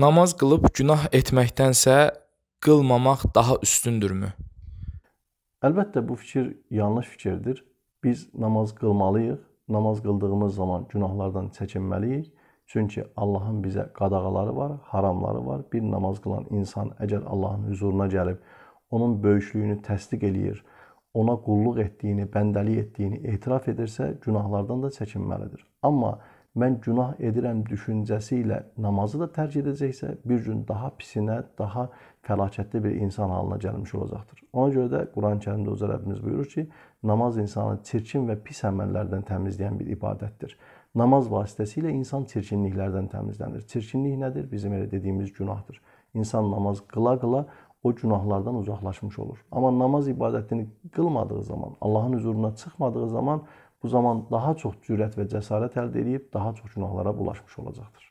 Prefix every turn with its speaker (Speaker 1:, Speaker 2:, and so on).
Speaker 1: Namaz qılıb günah etməkdənsə qılmamaq daha üstündürmü?
Speaker 2: Əlbəttə bu fikir yanlış fikirdir. Biz namaz qılmalıyıq. Namaz qıldığımız zaman günahlardan çəkinməliyik. Çünki Allahın bizə qadağaları var, haramları var. Bir namaz qılan insan əgər Allahın huzuruna gəlib onun böyüklüyünü təsdiq eləyir, ona qulluq etdiyini, bəndəlik etdiyini etiraf edirsə, günahlardan da çəkinməlidir. Amma mən günah edirəm düşüncəsi ilə namazı da tərk edəcəksə, bir gün daha pisinə, daha fəlakətli bir insan halına gəlmiş olacaqdır. Ona görə də Quran-Kərimdə Özə Rəbbimiz buyurur ki, namaz insanı çirkin və pis əməllərdən təmizləyən bir ibadətdir. Namaz vasitəsilə insan çirkinliklərdən təmizlənir. Çirkinlik nədir? Bizim elə dediyimiz günahdır. İnsan namaz qıla-qıla o günahlardan uzaqlaşmış olur. Amma namaz ibadətini qılmadığı zaman, Allahın huzuruna çıxmadığı zaman bu zaman daha çox cürət və cəsarət əldə edib daha çox günahlara bulaşmış olacaqdır.